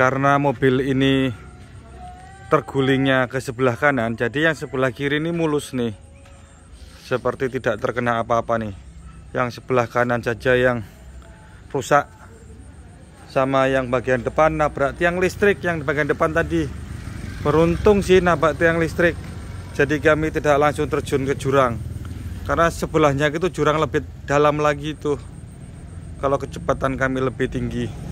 karena mobil ini tergulingnya ke sebelah kanan jadi yang sebelah kiri ini mulus nih seperti tidak terkena apa-apa nih yang sebelah kanan saja yang rusak sama yang bagian depan nabrak tiang listrik yang bagian depan tadi beruntung sih nabrak tiang listrik jadi kami tidak langsung terjun ke jurang karena sebelahnya itu jurang lebih dalam lagi itu kalau kecepatan kami lebih tinggi